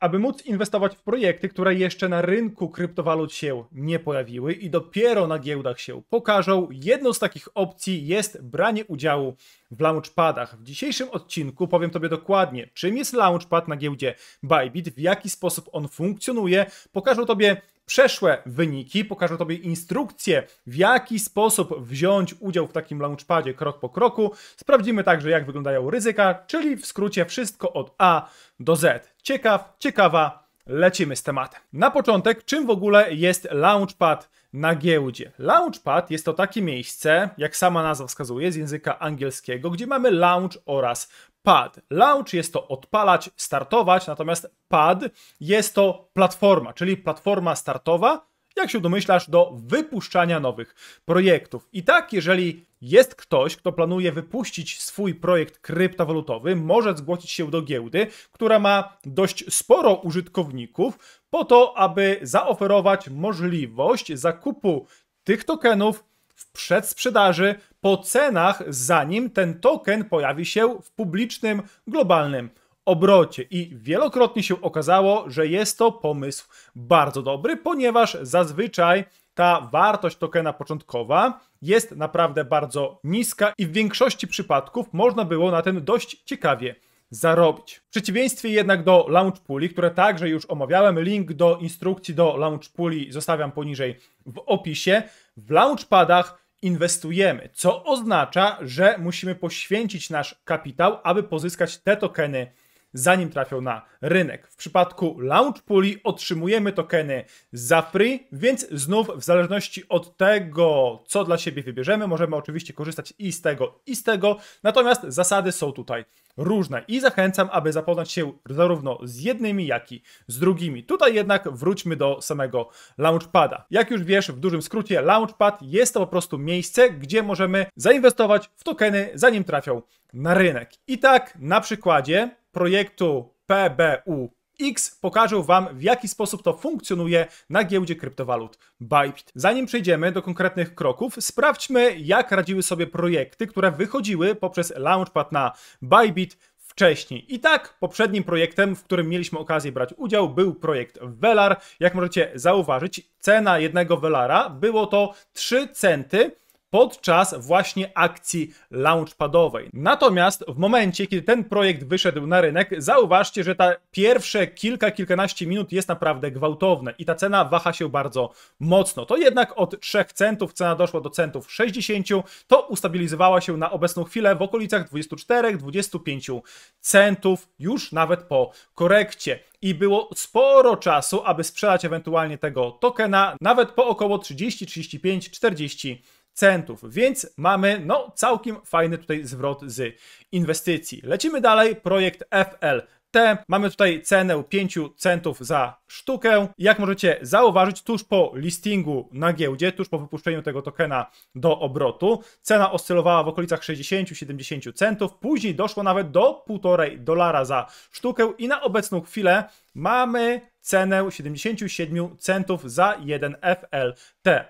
aby móc inwestować w projekty, które jeszcze na rynku kryptowalut się nie pojawiły i dopiero na giełdach się pokażą. Jedną z takich opcji jest branie udziału w launchpadach. W dzisiejszym odcinku powiem Tobie dokładnie, czym jest launchpad na giełdzie Bybit, w jaki sposób on funkcjonuje, pokażę Tobie przeszłe wyniki, pokażę Tobie instrukcję, w jaki sposób wziąć udział w takim launchpadzie krok po kroku. Sprawdzimy także, jak wyglądają ryzyka, czyli w skrócie wszystko od A do Z. Ciekaw, ciekawa, lecimy z tematem. Na początek, czym w ogóle jest launchpad? na giełdzie. Launchpad jest to takie miejsce, jak sama nazwa wskazuje, z języka angielskiego, gdzie mamy launch oraz pad. Launch jest to odpalać, startować, natomiast pad jest to platforma, czyli platforma startowa, jak się domyślasz, do wypuszczania nowych projektów. I tak, jeżeli jest ktoś, kto planuje wypuścić swój projekt kryptowalutowy, może zgłosić się do giełdy, która ma dość sporo użytkowników, po to, aby zaoferować możliwość zakupu tych tokenów w przedsprzedaży po cenach, zanim ten token pojawi się w publicznym, globalnym obrocie. I wielokrotnie się okazało, że jest to pomysł bardzo dobry, ponieważ zazwyczaj ta wartość tokena początkowa jest naprawdę bardzo niska i w większości przypadków można było na ten dość ciekawie zarobić. W przeciwieństwie jednak do Launch Pooli, które także już omawiałem, link do instrukcji do Launch Pooli zostawiam poniżej w opisie. W Launchpadach inwestujemy, co oznacza, że musimy poświęcić nasz kapitał, aby pozyskać te tokeny zanim trafią na rynek. W przypadku Launch Puli otrzymujemy tokeny za free, więc znów w zależności od tego, co dla siebie wybierzemy, możemy oczywiście korzystać i z tego, i z tego, natomiast zasady są tutaj różne i zachęcam, aby zapoznać się zarówno z jednymi, jak i z drugimi. Tutaj jednak wróćmy do samego Launchpada. Jak już wiesz, w dużym skrócie, Launchpad jest to po prostu miejsce, gdzie możemy zainwestować w tokeny, zanim trafią na rynek. I tak na przykładzie projektu PBUX pokażę Wam, w jaki sposób to funkcjonuje na giełdzie kryptowalut Bybit. Zanim przejdziemy do konkretnych kroków, sprawdźmy, jak radziły sobie projekty, które wychodziły poprzez Launchpad na Bybit wcześniej. I tak, poprzednim projektem, w którym mieliśmy okazję brać udział, był projekt Velar. Jak możecie zauważyć, cena jednego Velara było to 3 centy podczas właśnie akcji launchpadowej. Natomiast w momencie, kiedy ten projekt wyszedł na rynek, zauważcie, że ta pierwsze kilka, kilkanaście minut jest naprawdę gwałtowne i ta cena waha się bardzo mocno. To jednak od 3 centów cena doszła do centów 60, to ustabilizowała się na obecną chwilę w okolicach 24-25 centów, już nawet po korekcie i było sporo czasu, aby sprzedać ewentualnie tego tokena, nawet po około 30, 35, 40 centów, więc mamy no, całkiem fajny tutaj zwrot z inwestycji. Lecimy dalej, projekt FL. Te. Mamy tutaj cenę 5 centów za sztukę. Jak możecie zauważyć, tuż po listingu na giełdzie, tuż po wypuszczeniu tego tokena do obrotu, cena oscylowała w okolicach 60-70 centów. Później doszło nawet do 1,5 dolara za sztukę i na obecną chwilę mamy cenę 77 centów za 1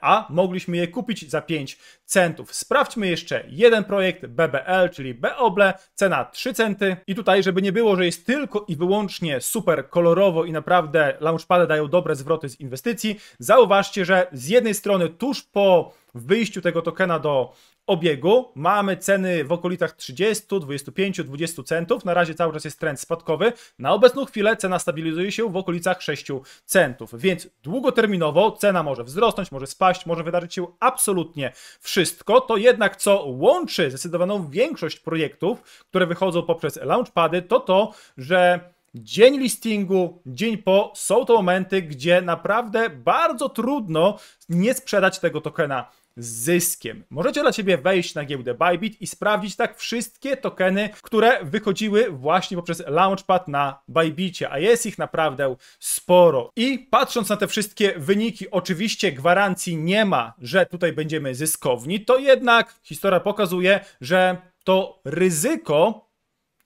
a Mogliśmy je kupić za 5 centów. Sprawdźmy jeszcze jeden projekt BBL, czyli Beoble, cena 3 centy. I tutaj, żeby nie było, że jest tylko i wyłącznie super kolorowo i naprawdę launchpady dają dobre zwroty z inwestycji, zauważcie, że z jednej strony tuż po w wyjściu tego tokena do obiegu mamy ceny w okolicach 30, 25, 20 centów. Na razie cały czas jest trend spadkowy. Na obecną chwilę cena stabilizuje się w okolicach 6 centów, więc długoterminowo cena może wzrosnąć, może spaść, może wydarzyć się absolutnie wszystko. To jednak co łączy zdecydowaną większość projektów, które wychodzą poprzez launchpady, to to, że dzień listingu, dzień po są to momenty, gdzie naprawdę bardzo trudno nie sprzedać tego tokena z zyskiem. Możecie dla siebie wejść na giełdę Bybit i sprawdzić tak wszystkie tokeny, które wychodziły właśnie poprzez Launchpad na Bybicie, a jest ich naprawdę sporo. I patrząc na te wszystkie wyniki, oczywiście gwarancji nie ma, że tutaj będziemy zyskowni, to jednak historia pokazuje, że to ryzyko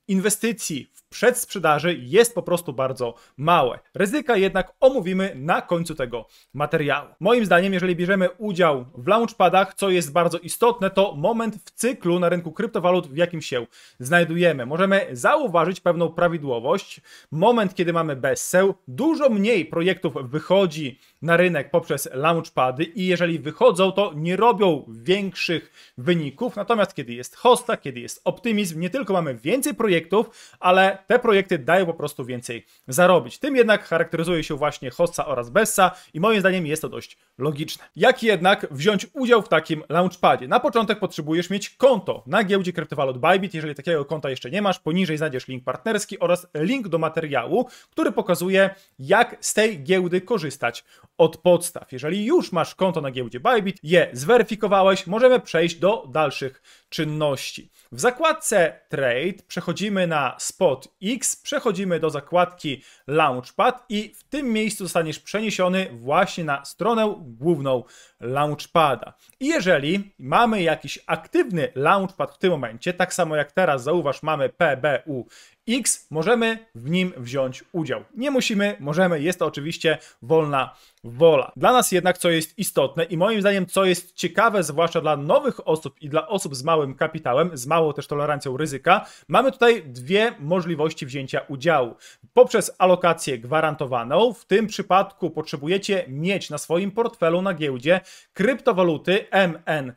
inwestycji w przedsprzedaży jest po prostu bardzo małe. Ryzyka jednak omówimy na końcu tego materiału. Moim zdaniem, jeżeli bierzemy udział w launchpadach, co jest bardzo istotne, to moment w cyklu na rynku kryptowalut, w jakim się znajdujemy. Możemy zauważyć pewną prawidłowość. Moment, kiedy mamy bezseł, dużo mniej projektów wychodzi na rynek poprzez launchpady i jeżeli wychodzą, to nie robią większych wyników. Natomiast kiedy jest hosta, kiedy jest optymizm, nie tylko mamy więcej projektów, ale te projekty dają po prostu więcej zarobić. Tym jednak charakteryzuje się właśnie Hossa oraz Bessa i moim zdaniem jest to dość logiczne. Jak jednak wziąć udział w takim launchpadzie? Na początek potrzebujesz mieć konto na giełdzie kryptowalut Bybit. Jeżeli takiego konta jeszcze nie masz, poniżej znajdziesz link partnerski oraz link do materiału, który pokazuje jak z tej giełdy korzystać od podstaw. Jeżeli już masz konto na giełdzie Bybit, je zweryfikowałeś, możemy przejść do dalszych czynności. W zakładce Trade przechodzimy na Spot X, przechodzimy do zakładki Launchpad i w tym miejscu zostaniesz przeniesiony właśnie na stronę główną Launchpada. I jeżeli mamy jakiś aktywny Launchpad w tym momencie, tak samo jak teraz zauważ mamy PBU X, możemy w nim wziąć udział. Nie musimy, możemy, jest to oczywiście wolna wola. Dla nas jednak, co jest istotne i moim zdaniem, co jest ciekawe, zwłaszcza dla nowych osób i dla osób z małym kapitałem, z małą też tolerancją ryzyka, mamy tutaj dwie możliwości wzięcia udziału. Poprzez alokację gwarantowaną, w tym przypadku potrzebujecie mieć na swoim portfelu na giełdzie kryptowaluty MN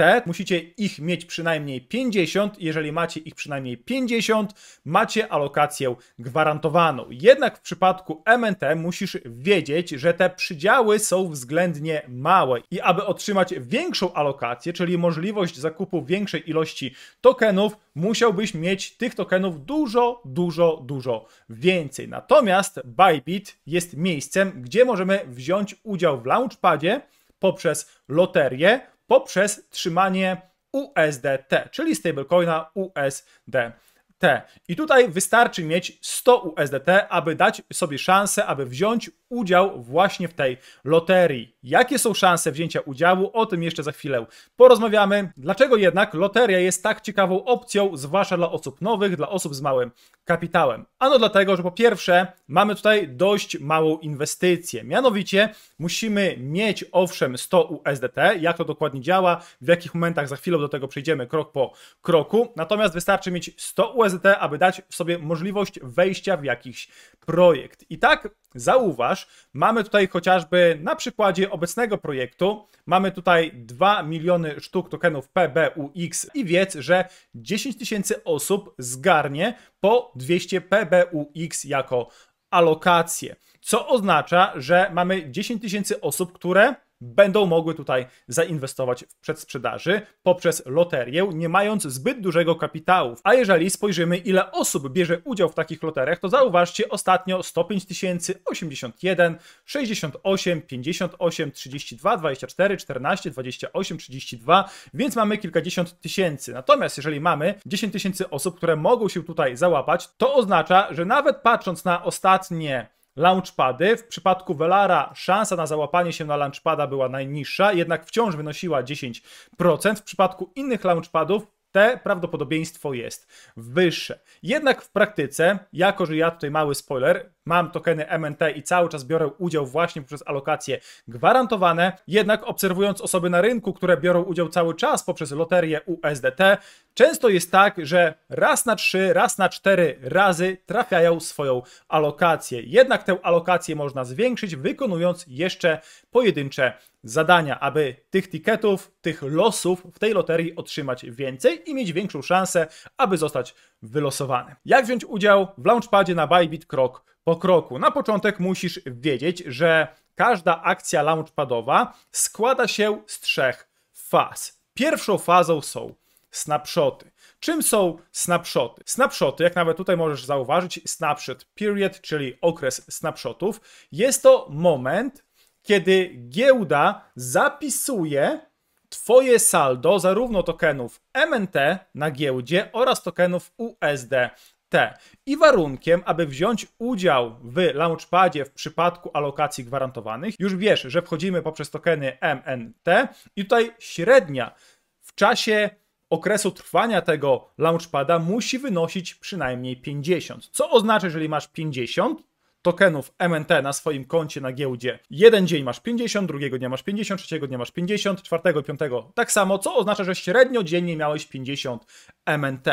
te, musicie ich mieć przynajmniej 50. Jeżeli macie ich przynajmniej 50, macie alokację gwarantowaną. Jednak w przypadku MNT musisz wiedzieć, że te przydziały są względnie małe i aby otrzymać większą alokację, czyli możliwość zakupu większej ilości tokenów, musiałbyś mieć tych tokenów dużo, dużo, dużo więcej. Natomiast Bybit jest miejscem, gdzie możemy wziąć udział w launchpadzie poprzez loterię, poprzez trzymanie USDT, czyli stablecoina USDT, I tutaj wystarczy mieć 100 USDT, aby dać sobie szansę, aby wziąć udział właśnie w tej loterii. Jakie są szanse wzięcia udziału? O tym jeszcze za chwilę porozmawiamy. Dlaczego jednak loteria jest tak ciekawą opcją, zwłaszcza dla osób nowych, dla osób z małym kapitałem? Ano dlatego, że po pierwsze mamy tutaj dość małą inwestycję. Mianowicie musimy mieć owszem 100 USDT, jak to dokładnie działa, w jakich momentach za chwilę do tego przejdziemy krok po kroku. Natomiast wystarczy mieć 100 USDT, aby dać sobie możliwość wejścia w jakiś projekt. I tak Zauważ, mamy tutaj chociażby na przykładzie obecnego projektu, mamy tutaj 2 miliony sztuk tokenów PBUX i wiedz, że 10 tysięcy osób zgarnie po 200 PBUX jako alokację, co oznacza, że mamy 10 tysięcy osób, które będą mogły tutaj zainwestować w przedsprzedaży poprzez loterię, nie mając zbyt dużego kapitału. A jeżeli spojrzymy, ile osób bierze udział w takich loteriach, to zauważcie ostatnio 105 tysięcy, 81, 68, 58, 32, 24, 14, 28, 32, więc mamy kilkadziesiąt tysięcy. Natomiast jeżeli mamy 10 tysięcy osób, które mogą się tutaj załapać, to oznacza, że nawet patrząc na ostatnie launchpady. W przypadku Velara szansa na załapanie się na launchpada była najniższa, jednak wciąż wynosiła 10%. W przypadku innych launchpadów te prawdopodobieństwo jest wyższe. Jednak w praktyce, jako że ja tutaj mały spoiler, mam tokeny MNT i cały czas biorę udział właśnie poprzez alokacje gwarantowane, jednak obserwując osoby na rynku, które biorą udział cały czas poprzez loterię USDT, często jest tak, że raz na trzy, raz na cztery razy trafiają swoją alokację. Jednak tę alokację można zwiększyć, wykonując jeszcze pojedyncze zadania, aby tych tiketów, tych losów w tej loterii otrzymać więcej i mieć większą szansę, aby zostać wylosowany. Jak wziąć udział w launchpadzie na bybit.com? po kroku. Na początek musisz wiedzieć, że każda akcja launchpadowa składa się z trzech faz. Pierwszą fazą są snapshoty. Czym są snapshoty? Snapshoty, jak nawet tutaj możesz zauważyć, snapshot period, czyli okres snapshotów, jest to moment, kiedy giełda zapisuje Twoje saldo zarówno tokenów MNT na giełdzie oraz tokenów USD i warunkiem, aby wziąć udział w launchpadzie w przypadku alokacji gwarantowanych, już wiesz, że wchodzimy poprzez tokeny MNT i tutaj średnia w czasie okresu trwania tego launchpada musi wynosić przynajmniej 50. Co oznacza, jeżeli masz 50, tokenów MNT na swoim koncie na giełdzie. Jeden dzień masz 50, drugiego dnia masz 50, trzeciego dnia masz 50, czwartego, piątego tak samo, co oznacza, że średnio dziennie miałeś 50 MNT.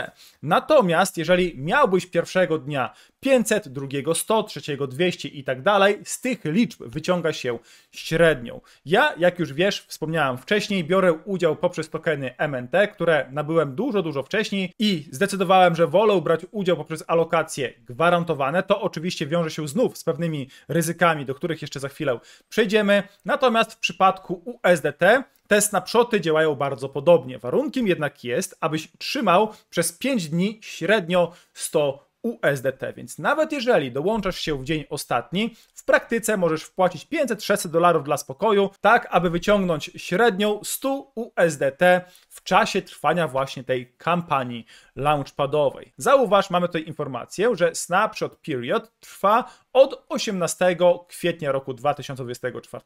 Natomiast jeżeli miałbyś pierwszego dnia 500, drugiego 100, trzeciego 200 i tak dalej, z tych liczb wyciąga się średnią. Ja, jak już wiesz, wspomniałem wcześniej, biorę udział poprzez tokeny MNT, które nabyłem dużo, dużo wcześniej i zdecydowałem, że wolę brać udział poprzez alokacje gwarantowane. To oczywiście wiąże się znów z pewnymi ryzykami, do których jeszcze za chwilę przejdziemy. Natomiast w przypadku USDT te snapshoty działają bardzo podobnie. Warunkiem jednak jest, abyś trzymał przez 5 dni średnio 100 USDT, więc nawet jeżeli dołączasz się w dzień ostatni, w praktyce możesz wpłacić 500-600 dolarów dla spokoju, tak aby wyciągnąć średnią 100 USDT w czasie trwania właśnie tej kampanii launchpadowej. Zauważ, mamy tutaj informację, że snapshot period trwa od 18 kwietnia roku 2024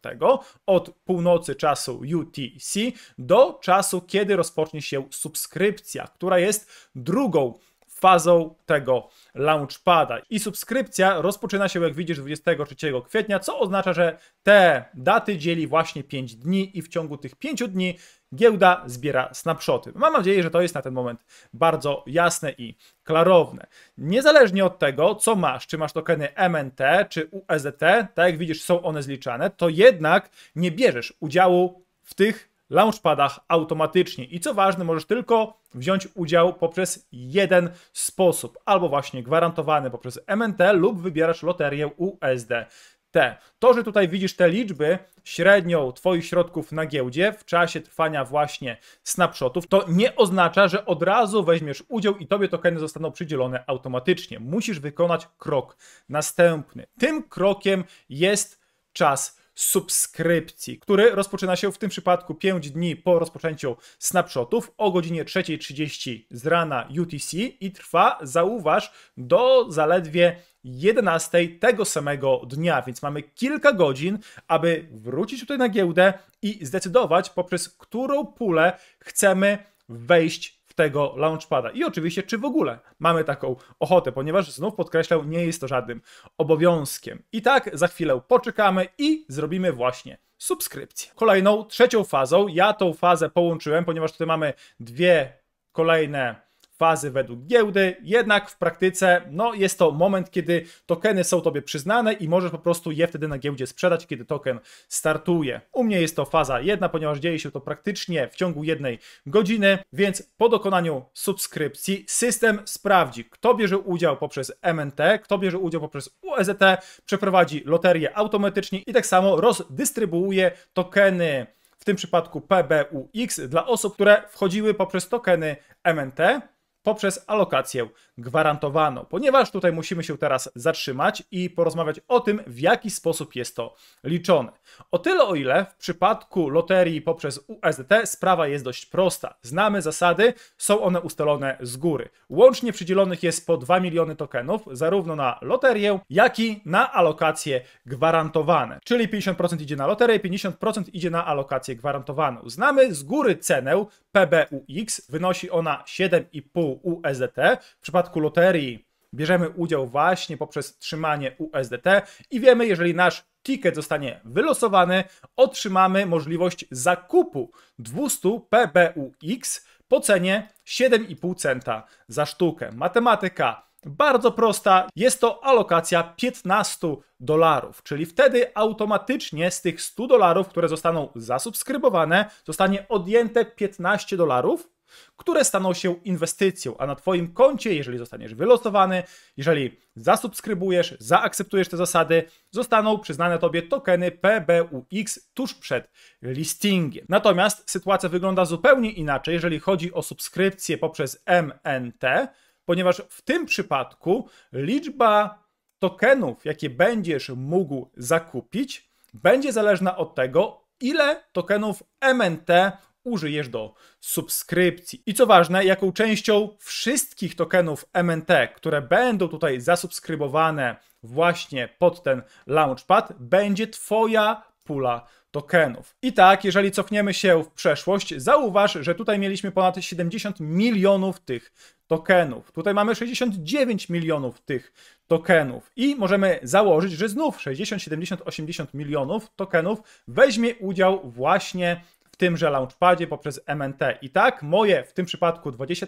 od północy czasu UTC do czasu, kiedy rozpocznie się subskrypcja, która jest drugą fazą tego launchpada. I subskrypcja rozpoczyna się, jak widzisz, 23 kwietnia, co oznacza, że te daty dzieli właśnie 5 dni i w ciągu tych 5 dni giełda zbiera snapshoty. Mam nadzieję, że to jest na ten moment bardzo jasne i klarowne. Niezależnie od tego, co masz, czy masz tokeny MNT czy USDT, tak jak widzisz, są one zliczane, to jednak nie bierzesz udziału w tych launchpadach automatycznie. I co ważne, możesz tylko wziąć udział poprzez jeden sposób, albo właśnie gwarantowany poprzez MNT lub wybierasz loterię USD. Te. To, że tutaj widzisz te liczby, średnią Twoich środków na giełdzie w czasie trwania właśnie snapshotów, to nie oznacza, że od razu weźmiesz udział i Tobie tokeny zostaną przydzielone automatycznie. Musisz wykonać krok następny. Tym krokiem jest czas subskrypcji, który rozpoczyna się w tym przypadku 5 dni po rozpoczęciu snapshotów o godzinie 3.30 z rana UTC i trwa, zauważ, do zaledwie 11 tego samego dnia, więc mamy kilka godzin, aby wrócić tutaj na giełdę i zdecydować, poprzez którą pulę chcemy wejść w tego launchpada. I oczywiście, czy w ogóle mamy taką ochotę, ponieważ znów podkreślał, nie jest to żadnym obowiązkiem. I tak za chwilę poczekamy i zrobimy właśnie subskrypcję. Kolejną, trzecią fazą, ja tą fazę połączyłem, ponieważ tutaj mamy dwie kolejne fazy według giełdy, jednak w praktyce no, jest to moment, kiedy tokeny są Tobie przyznane i możesz po prostu je wtedy na giełdzie sprzedać, kiedy token startuje. U mnie jest to faza jedna, ponieważ dzieje się to praktycznie w ciągu jednej godziny, więc po dokonaniu subskrypcji system sprawdzi, kto bierze udział poprzez MNT, kto bierze udział poprzez USDT, przeprowadzi loterię automatycznie i tak samo rozdystrybuuje tokeny w tym przypadku PBUX dla osób, które wchodziły poprzez tokeny MNT poprzez alokację gwarantowaną. Ponieważ tutaj musimy się teraz zatrzymać i porozmawiać o tym, w jaki sposób jest to liczone. O tyle o ile w przypadku loterii poprzez USDT sprawa jest dość prosta. Znamy zasady, są one ustalone z góry. Łącznie przydzielonych jest po 2 miliony tokenów, zarówno na loterię, jak i na alokacje gwarantowane. Czyli 50% idzie na loterię, 50% idzie na alokację gwarantowaną. Znamy z góry cenę PBUX, wynosi ona 7,5 USDT. W przypadku loterii bierzemy udział właśnie poprzez trzymanie USDT i wiemy, jeżeli nasz ticket zostanie wylosowany, otrzymamy możliwość zakupu 200 PBUX po cenie 7,5 centa za sztukę. Matematyka bardzo prosta, jest to alokacja 15 dolarów, czyli wtedy automatycznie z tych 100 dolarów, które zostaną zasubskrybowane, zostanie odjęte 15 dolarów, które staną się inwestycją, a na Twoim koncie, jeżeli zostaniesz wylosowany, jeżeli zasubskrybujesz, zaakceptujesz te zasady, zostaną przyznane Tobie tokeny PBUX tuż przed listingiem. Natomiast sytuacja wygląda zupełnie inaczej, jeżeli chodzi o subskrypcję poprzez MNT, ponieważ w tym przypadku liczba tokenów, jakie będziesz mógł zakupić, będzie zależna od tego, ile tokenów MNT użyjesz do subskrypcji. I co ważne, jaką częścią wszystkich tokenów MNT, które będą tutaj zasubskrybowane właśnie pod ten launchpad, będzie Twoja pula tokenów. I tak, jeżeli cofniemy się w przeszłość, zauważ, że tutaj mieliśmy ponad 70 milionów tych tokenów. Tutaj mamy 69 milionów tych tokenów i możemy założyć, że znów 60, 70, 80 milionów tokenów weźmie udział właśnie tymże Launchpadzie poprzez MNT. I tak moje w tym przypadku 20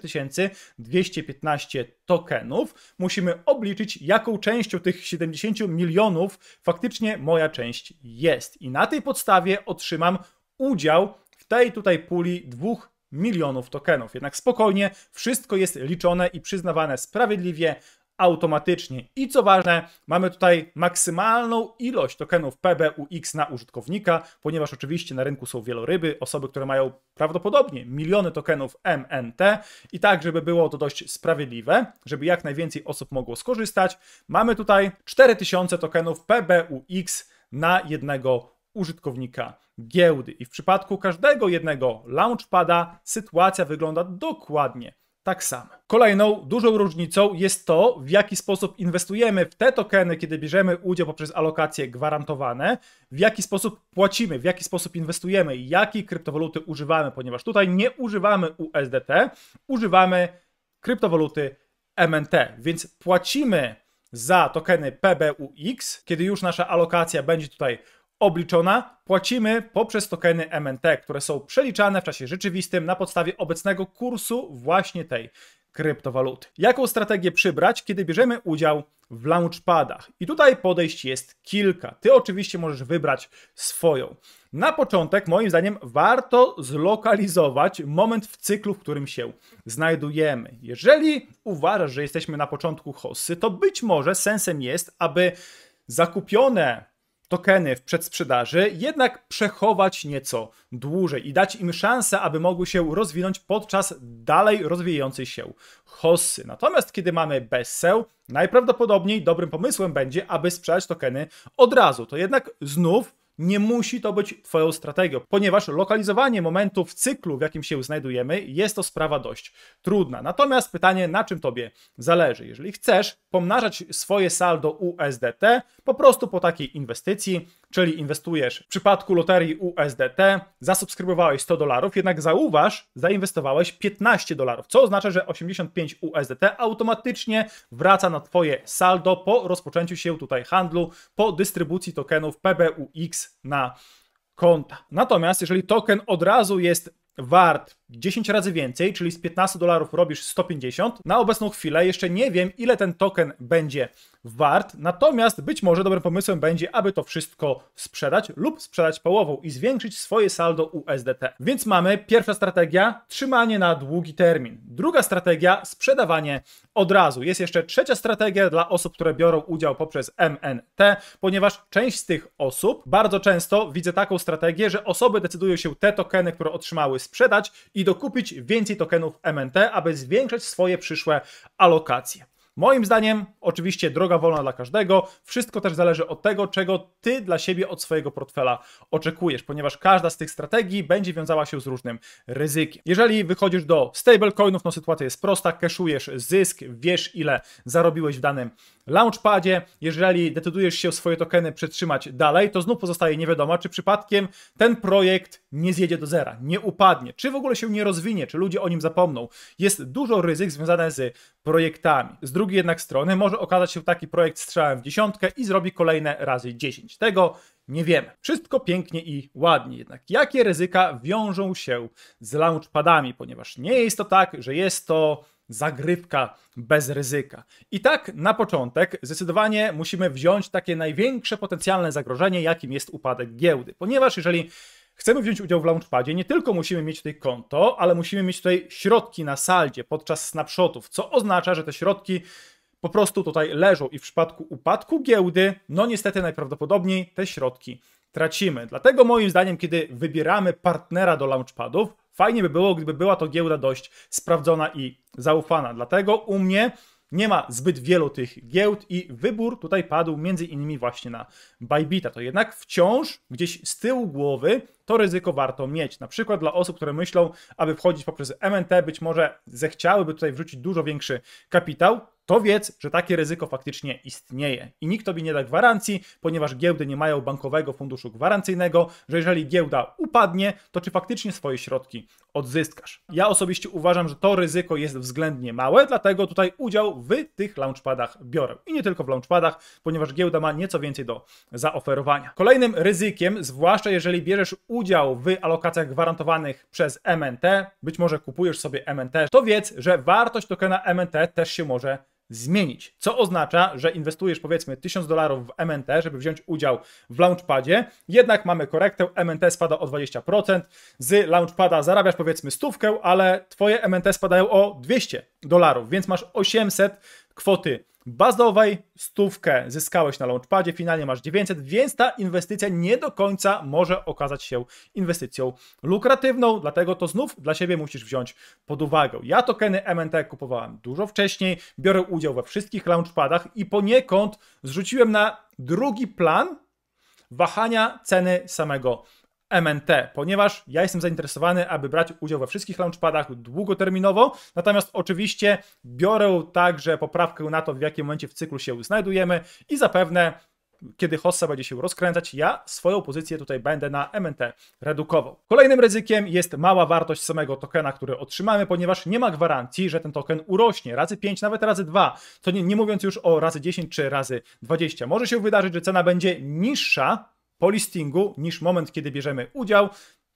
215 tokenów musimy obliczyć, jaką częścią tych 70 milionów faktycznie moja część jest. I na tej podstawie otrzymam udział w tej tutaj puli dwóch milionów tokenów. Jednak spokojnie, wszystko jest liczone i przyznawane sprawiedliwie, automatycznie. I co ważne, mamy tutaj maksymalną ilość tokenów PBUX na użytkownika, ponieważ oczywiście na rynku są wieloryby, osoby, które mają prawdopodobnie miliony tokenów MNT i tak, żeby było to dość sprawiedliwe, żeby jak najwięcej osób mogło skorzystać, mamy tutaj 4000 tokenów PBUX na jednego użytkownika giełdy. I w przypadku każdego jednego launchpada sytuacja wygląda dokładnie tak samo. Kolejną dużą różnicą jest to, w jaki sposób inwestujemy w te tokeny, kiedy bierzemy udział poprzez alokacje gwarantowane, w jaki sposób płacimy, w jaki sposób inwestujemy, jakie kryptowaluty używamy, ponieważ tutaj nie używamy USDT, używamy kryptowaluty MNT, więc płacimy za tokeny PBUX, kiedy już nasza alokacja będzie tutaj obliczona, płacimy poprzez tokeny MNT, które są przeliczane w czasie rzeczywistym na podstawie obecnego kursu właśnie tej kryptowaluty. Jaką strategię przybrać, kiedy bierzemy udział w launchpadach? I tutaj podejść jest kilka. Ty oczywiście możesz wybrać swoją. Na początek, moim zdaniem, warto zlokalizować moment w cyklu, w którym się znajdujemy. Jeżeli uważasz, że jesteśmy na początku hossy, to być może sensem jest, aby zakupione tokeny w przedsprzedaży, jednak przechować nieco dłużej i dać im szansę, aby mogły się rozwinąć podczas dalej rozwijającej się hossy. Natomiast kiedy mamy bezseł, najprawdopodobniej dobrym pomysłem będzie, aby sprzedać tokeny od razu. To jednak znów nie musi to być Twoją strategią, ponieważ lokalizowanie momentu w cyklu, w jakim się znajdujemy, jest to sprawa dość trudna. Natomiast pytanie, na czym Tobie zależy? Jeżeli chcesz pomnażać swoje saldo USDT po prostu po takiej inwestycji, czyli inwestujesz w przypadku loterii USDT, zasubskrybowałeś 100 dolarów, jednak zauważ, zainwestowałeś 15 dolarów, co oznacza, że 85 USDT automatycznie wraca na Twoje saldo po rozpoczęciu się tutaj handlu, po dystrybucji tokenów PBUX na konta. Natomiast jeżeli token od razu jest wart 10 razy więcej, czyli z 15 dolarów robisz 150. Na obecną chwilę jeszcze nie wiem, ile ten token będzie wart, natomiast być może dobrym pomysłem będzie, aby to wszystko sprzedać lub sprzedać połową i zwiększyć swoje saldo USDT. Więc mamy pierwsza strategia, trzymanie na długi termin. Druga strategia, sprzedawanie od razu. Jest jeszcze trzecia strategia dla osób, które biorą udział poprzez MNT, ponieważ część z tych osób, bardzo często widzę taką strategię, że osoby decydują się te tokeny, które otrzymały, sprzedać i i dokupić więcej tokenów MNT, aby zwiększać swoje przyszłe alokacje. Moim zdaniem, oczywiście droga wolna dla każdego. Wszystko też zależy od tego, czego ty dla siebie od swojego portfela oczekujesz, ponieważ każda z tych strategii będzie wiązała się z różnym ryzykiem. Jeżeli wychodzisz do stablecoinów, no sytuacja jest prosta, keszujesz zysk, wiesz ile zarobiłeś w danym Launchpadzie, jeżeli decydujesz się swoje tokeny przetrzymać dalej, to znów pozostaje niewiadoma, czy przypadkiem ten projekt nie zjedzie do zera, nie upadnie, czy w ogóle się nie rozwinie, czy ludzie o nim zapomną. Jest dużo ryzyk związane z projektami. Z drugiej jednak strony może okazać się taki projekt strzałem w dziesiątkę i zrobi kolejne razy dziesięć. Tego nie wiemy. Wszystko pięknie i ładnie, jednak jakie ryzyka wiążą się z launchpadami, ponieważ nie jest to tak, że jest to zagrywka bez ryzyka. I tak na początek zdecydowanie musimy wziąć takie największe potencjalne zagrożenie, jakim jest upadek giełdy, ponieważ jeżeli chcemy wziąć udział w launchpadzie, nie tylko musimy mieć tutaj konto, ale musimy mieć tutaj środki na saldzie podczas snapshotów, co oznacza, że te środki po prostu tutaj leżą i w przypadku upadku giełdy, no niestety najprawdopodobniej te środki tracimy. Dlatego moim zdaniem, kiedy wybieramy partnera do launchpadów, Fajnie by było, gdyby była to giełda dość sprawdzona i zaufana. Dlatego u mnie nie ma zbyt wielu tych giełd i wybór tutaj padł między innymi właśnie na Bybita. To jednak wciąż gdzieś z tyłu głowy to ryzyko warto mieć. Na przykład dla osób, które myślą, aby wchodzić poprzez MNT, być może zechciałyby tutaj wrzucić dużo większy kapitał, to wiedz, że takie ryzyko faktycznie istnieje. I nikt tobie nie da gwarancji, ponieważ giełdy nie mają bankowego funduszu gwarancyjnego, że jeżeli giełda upadnie, to czy faktycznie swoje środki odzyskasz. Ja osobiście uważam, że to ryzyko jest względnie małe, dlatego tutaj udział w tych launchpadach biorę. I nie tylko w launchpadach, ponieważ giełda ma nieco więcej do zaoferowania. Kolejnym ryzykiem, zwłaszcza jeżeli bierzesz udział w alokacjach gwarantowanych przez MNT, być może kupujesz sobie MNT, to wiedz, że wartość tokena MNT też się może zmienić. Co oznacza, że inwestujesz powiedzmy 1000 dolarów w MNT, żeby wziąć udział w launchpadzie, jednak mamy korektę, MNT spada o 20%, z launchpada zarabiasz powiedzmy stówkę, ale twoje MNT spadają o 200 dolarów, więc masz 800 kwoty bazowej, stówkę zyskałeś na launchpadzie, finalnie masz 900, więc ta inwestycja nie do końca może okazać się inwestycją lukratywną, dlatego to znów dla siebie musisz wziąć pod uwagę. Ja tokeny MNT kupowałem dużo wcześniej, biorę udział we wszystkich launchpadach i poniekąd zrzuciłem na drugi plan wahania ceny samego MNT, ponieważ ja jestem zainteresowany, aby brać udział we wszystkich launchpadach długoterminowo, natomiast oczywiście biorę także poprawkę na to, w jakim momencie w cyklu się znajdujemy i zapewne kiedy hossa będzie się rozkręcać, ja swoją pozycję tutaj będę na MNT redukował. Kolejnym ryzykiem jest mała wartość samego tokena, który otrzymamy, ponieważ nie ma gwarancji, że ten token urośnie razy 5, nawet razy 2. To nie, nie mówiąc już o razy 10 czy razy 20. Może się wydarzyć, że cena będzie niższa po listingu niż moment, kiedy bierzemy udział,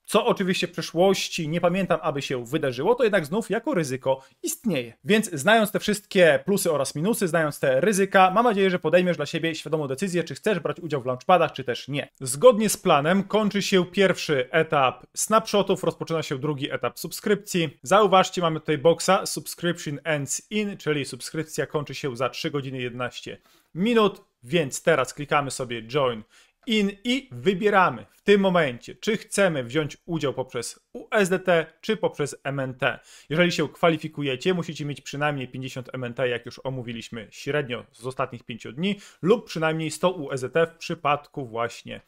co oczywiście w przeszłości nie pamiętam, aby się wydarzyło, to jednak znów jako ryzyko istnieje. Więc znając te wszystkie plusy oraz minusy, znając te ryzyka, mam nadzieję, że podejmiesz dla siebie świadomą decyzję, czy chcesz brać udział w launchpadach, czy też nie. Zgodnie z planem kończy się pierwszy etap snapshotów, rozpoczyna się drugi etap subskrypcji. Zauważcie, mamy tutaj boxa subscription ends in, czyli subskrypcja kończy się za 3 godziny 11 minut, więc teraz klikamy sobie join in i wybieramy w tym momencie, czy chcemy wziąć udział poprzez USDT, czy poprzez MNT. Jeżeli się kwalifikujecie, musicie mieć przynajmniej 50 MNT, jak już omówiliśmy średnio z ostatnich 5 dni, lub przynajmniej 100 USDT w przypadku właśnie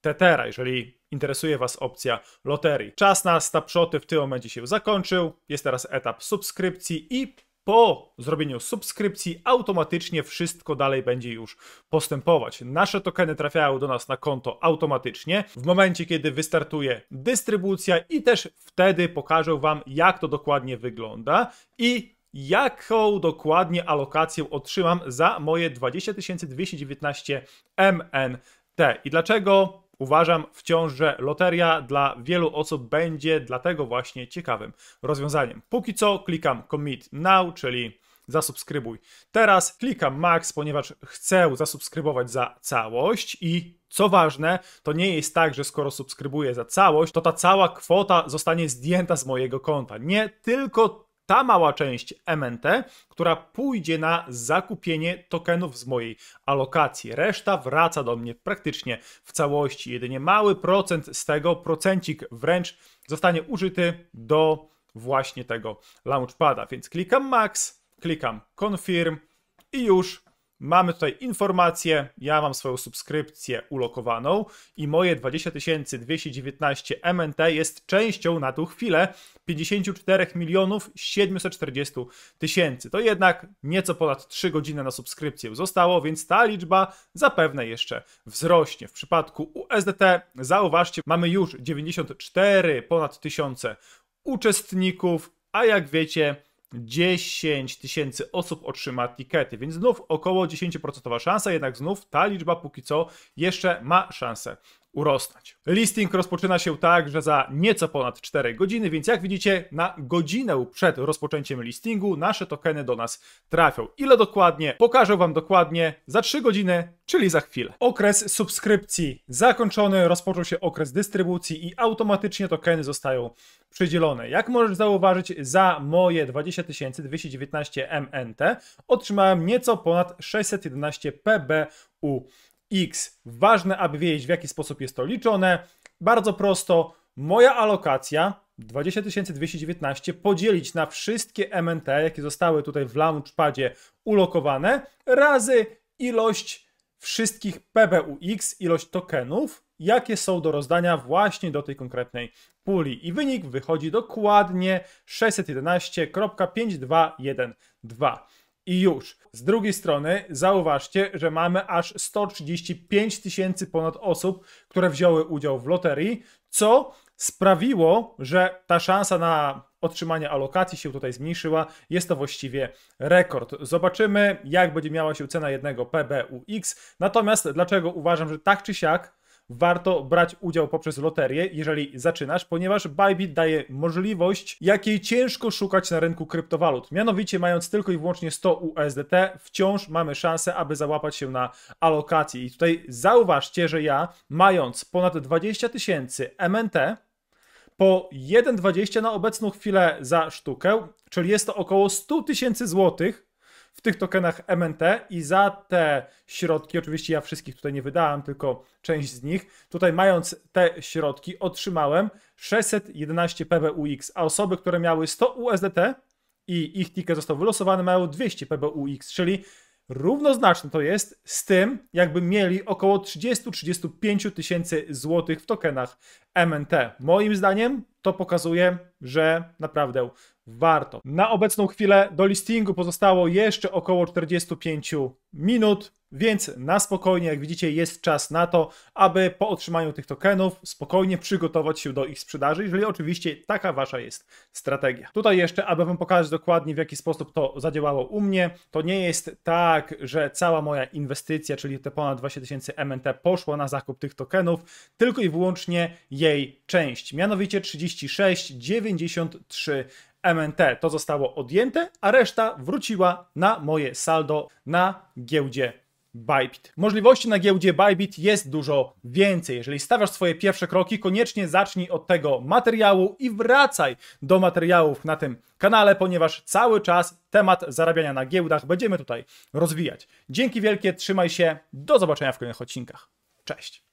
Tetera, jeżeli interesuje Was opcja loterii. Czas na snapshoty w tym momencie się zakończył. Jest teraz etap subskrypcji i po zrobieniu subskrypcji automatycznie wszystko dalej będzie już postępować. Nasze tokeny trafiają do nas na konto automatycznie w momencie, kiedy wystartuje dystrybucja i też wtedy pokażę Wam, jak to dokładnie wygląda i jaką dokładnie alokację otrzymam za moje 20 219 MNT. I dlaczego Uważam wciąż, że loteria dla wielu osób będzie dlatego właśnie ciekawym rozwiązaniem. Póki co klikam commit now, czyli zasubskrybuj. Teraz klikam max, ponieważ chcę zasubskrybować za całość i co ważne, to nie jest tak, że skoro subskrybuję za całość, to ta cała kwota zostanie zdjęta z mojego konta. Nie, tylko ta mała część MNT, która pójdzie na zakupienie tokenów z mojej alokacji. Reszta wraca do mnie praktycznie w całości. Jedynie mały procent z tego, procencik wręcz, zostanie użyty do właśnie tego launchpada. Więc klikam max, klikam confirm i już Mamy tutaj informację, ja mam swoją subskrypcję ulokowaną i moje 20 219 MNT jest częścią na tą chwilę 54 milionów 740 tysięcy. To jednak nieco ponad 3 godziny na subskrypcję zostało, więc ta liczba zapewne jeszcze wzrośnie. W przypadku USDT zauważcie, mamy już 94 ponad tysiące uczestników, a jak wiecie, 10 tysięcy osób otrzyma tikety, więc znów około 10% szansa, jednak znów ta liczba póki co jeszcze ma szansę urosnąć. Listing rozpoczyna się także za nieco ponad 4 godziny, więc jak widzicie, na godzinę przed rozpoczęciem listingu nasze tokeny do nas trafią. Ile dokładnie? Pokażę Wam dokładnie za 3 godziny, czyli za chwilę. Okres subskrypcji zakończony, rozpoczął się okres dystrybucji i automatycznie tokeny zostają przydzielone. Jak możesz zauważyć, za moje 20 219 MNT otrzymałem nieco ponad 611 PBU X. Ważne, aby wiedzieć, w jaki sposób jest to liczone. Bardzo prosto, moja alokacja 20219 podzielić na wszystkie MNT, jakie zostały tutaj w Launchpadzie ulokowane, razy ilość wszystkich PBUX, ilość tokenów, jakie są do rozdania właśnie do tej konkretnej puli. I wynik wychodzi dokładnie 611.5212 i już. Z drugiej strony zauważcie, że mamy aż 135 tysięcy ponad osób, które wzięły udział w loterii, co sprawiło, że ta szansa na otrzymanie alokacji się tutaj zmniejszyła. Jest to właściwie rekord. Zobaczymy, jak będzie miała się cena jednego PBUX. Natomiast dlaczego uważam, że tak czy siak warto brać udział poprzez loterię, jeżeli zaczynasz, ponieważ Bybit daje możliwość, jakiej ciężko szukać na rynku kryptowalut. Mianowicie, mając tylko i wyłącznie 100 USDT, wciąż mamy szansę, aby załapać się na alokacji. I tutaj zauważcie, że ja, mając ponad 20 tysięcy MNT, po 1,20 na obecną chwilę za sztukę, czyli jest to około 100 tysięcy złotych, w tych tokenach MNT i za te środki, oczywiście ja wszystkich tutaj nie wydałem, tylko część z nich, tutaj mając te środki otrzymałem 611 PBUX, a osoby, które miały 100 USDT i ich ticket został wylosowany, mają 200 PBUX, czyli Równoznaczne to jest z tym, jakby mieli około 30-35 tysięcy złotych w tokenach MNT. Moim zdaniem to pokazuje, że naprawdę warto. Na obecną chwilę do listingu pozostało jeszcze około 45 minut. Więc na spokojnie, jak widzicie, jest czas na to, aby po otrzymaniu tych tokenów spokojnie przygotować się do ich sprzedaży, jeżeli oczywiście taka wasza jest strategia. Tutaj jeszcze, aby wam pokazać dokładnie w jaki sposób to zadziałało u mnie, to nie jest tak, że cała moja inwestycja, czyli te ponad 20 tysięcy MNT poszła na zakup tych tokenów, tylko i wyłącznie jej część, mianowicie 36,93 MNT. To zostało odjęte, a reszta wróciła na moje saldo na giełdzie Bybit. Możliwości na giełdzie Bybit jest dużo więcej. Jeżeli stawiasz swoje pierwsze kroki, koniecznie zacznij od tego materiału i wracaj do materiałów na tym kanale, ponieważ cały czas temat zarabiania na giełdach będziemy tutaj rozwijać. Dzięki wielkie, trzymaj się, do zobaczenia w kolejnych odcinkach. Cześć!